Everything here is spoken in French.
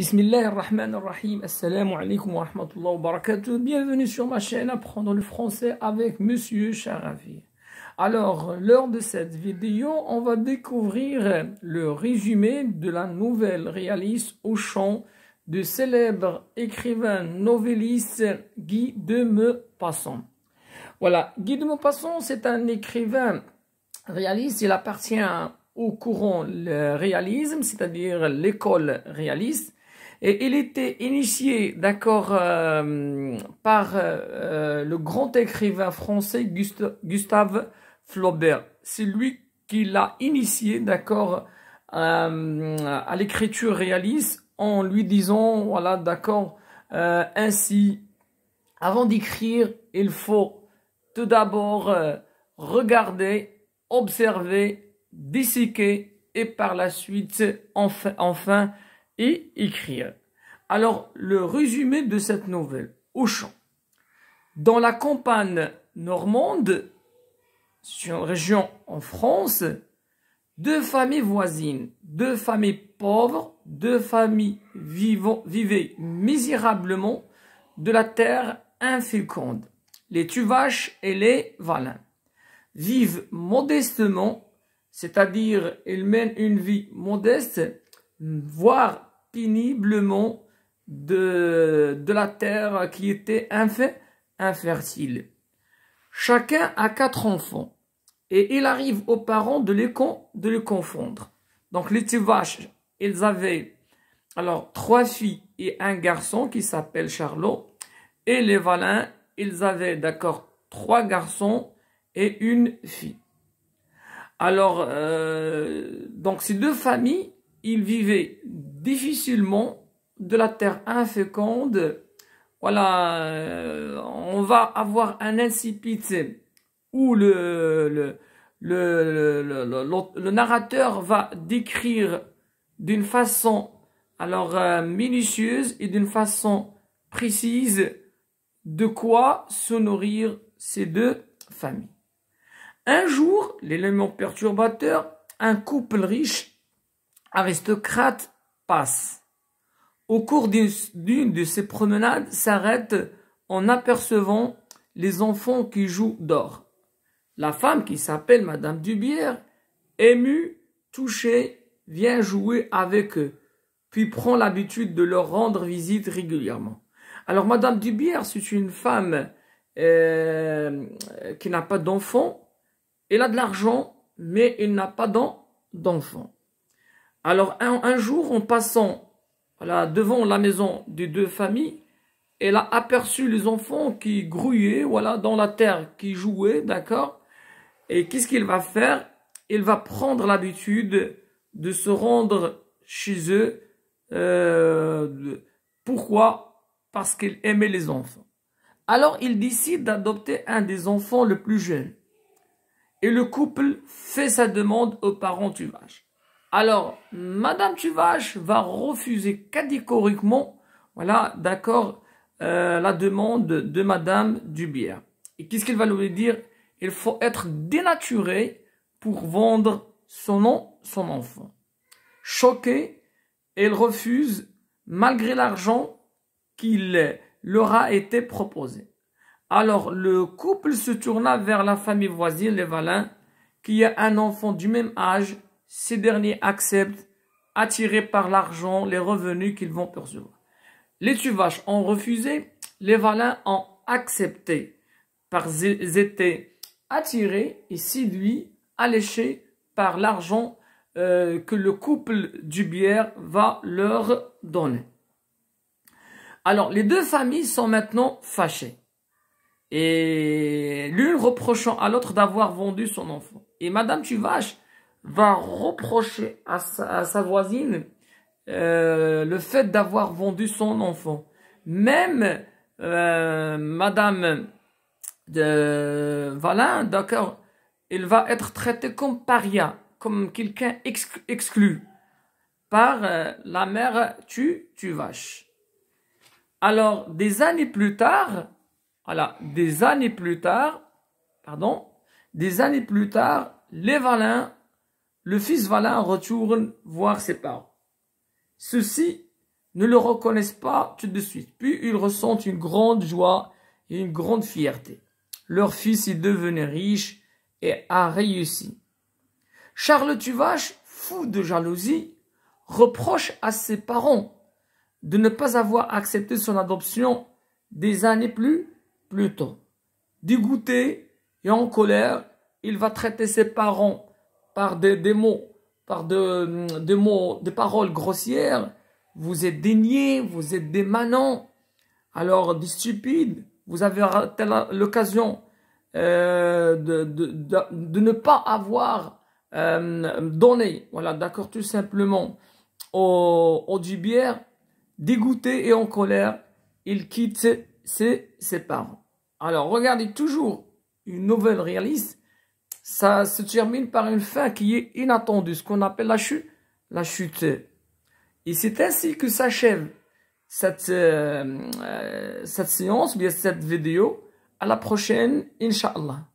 Bismillah ar-Rahman ar-Rahim, assalamu alaikum wa rahmatullah wa barakatuh. Bienvenue sur ma chaîne Apprendre le français avec Monsieur Charavi. Alors, lors de cette vidéo, on va découvrir le résumé de la nouvelle réaliste au chant du célèbre écrivain novelliste Guy de Maupassant. Voilà, Guy de Maupassant, c'est un écrivain réaliste, il appartient au courant le réalisme, c'est-à-dire l'école réaliste et il était initié, d'accord, euh, par euh, euh, le grand écrivain français Gustave Flaubert. C'est lui qui l'a initié, d'accord, à l'écriture réaliste en lui disant, voilà, d'accord, ainsi, avant d'écrire, il faut tout d'abord regarder, observer, disséquer et par la suite, enfin et écrire. Alors, le résumé de cette nouvelle, Auchan. Dans la campagne normande, sur une région en France, deux familles voisines, deux familles pauvres, deux familles vivant, vivaient misérablement de la terre inféconde. Les Tuvaches et les valin vivent modestement, c'est-à-dire ils mènent une vie modeste, voire péniblement de, de la terre qui était infertile. Chacun a quatre enfants et il arrive aux parents de les, confondre. Donc les Tuvaches, ils avaient alors trois filles et un garçon qui s'appelle Charlot et les Valins, ils avaient d'accord trois garçons et une fille. Alors, euh, donc ces deux familles ils vivaient difficilement de la terre inféconde. Voilà, euh, on va avoir un incipit où le, le, le, le narrateur va décrire d'une façon alors euh, minutieuse et d'une façon précise de quoi se nourrir ces deux familles. Un jour, l'élément perturbateur, un couple riche aristocrate passe. Au cours d'une de ses promenades, s'arrête en apercevant les enfants qui jouent d'or. La femme qui s'appelle Madame Dubière, émue, touchée, vient jouer avec eux, puis prend l'habitude de leur rendre visite régulièrement. Alors Madame Dubière, c'est une femme euh, qui n'a pas d'enfants. elle a de l'argent, mais elle n'a pas d'enfants. Alors un, jour, en passant voilà, devant la maison des deux familles, elle a aperçu les enfants qui grouillaient voilà, dans la terre, qui jouaient, d'accord Et qu'est-ce qu'il va faire Il va prendre l'habitude de se rendre chez eux. Euh, pourquoi Parce qu'il aimait les enfants. Alors il décide d'adopter un des enfants le plus jeune. Et le couple fait sa demande aux parents du vache. Alors, Madame Tuvache va refuser catégoriquement voilà, d'accord, euh, la demande de Madame Dubière. Et qu'est-ce qu'elle va lui dire Il faut être dénaturé pour vendre son nom, son enfant. Choquée, elle refuse malgré l'argent qu'il leur a été proposé. Alors le couple se tourna vers la famille voisine, les Valins, qui a un enfant du même âge ces derniers acceptent, attirés par l'argent, les revenus qu'ils vont percevoir. Les Tuvaches ont refusé, les Valins ont accepté, par ils étaient attirés et séduits, alléchés par l'argent euh, que le couple du bière va leur donner. Alors, les deux familles sont maintenant fâchées. Et l'une reprochant à l'autre d'avoir vendu son enfant. Et Madame Tuvache va reprocher à sa, voisine euh, le fait d'avoir vendu son enfant. Même euh, Madame de Valin, d'accord, il va être traité comme paria, comme quelqu'un exclu, par euh, la mère tu tu vache. Alors des années plus tard, voilà, des années plus tard, pardon, des années plus tard, les Valins le fils Valin retourne voir ses parents. Ceux-ci ne le reconnaissent pas tout de suite, puis ils ressentent une grande joie et une grande fierté. Leur fils est devenu riche et a réussi. Charles Tuvache, fou de jalousie, reproche à ses parents de ne pas avoir accepté son adoption des années plus, plus tôt. Dégoûté et en colère, il va traiter ses parents par des, mots, par des mots, des paroles grossières. Vous êtes dénié, vous êtes démanant. Alors, des stupides, vous avez l'occasion euh, de, de, ne pas avoir euh, donné, voilà, d'accord, tout simplement, au, au dégoûté et en colère, il quitte ses, ses parents. Alors, regardez toujours une nouvelle réaliste ça se termine par une fin qui est inattendue, ce qu'on appelle la chute. La chute. Et c'est ainsi que s'achève cette, euh, euh, cette séance, bien cette vidéo. À la prochaine, Inch'Allah.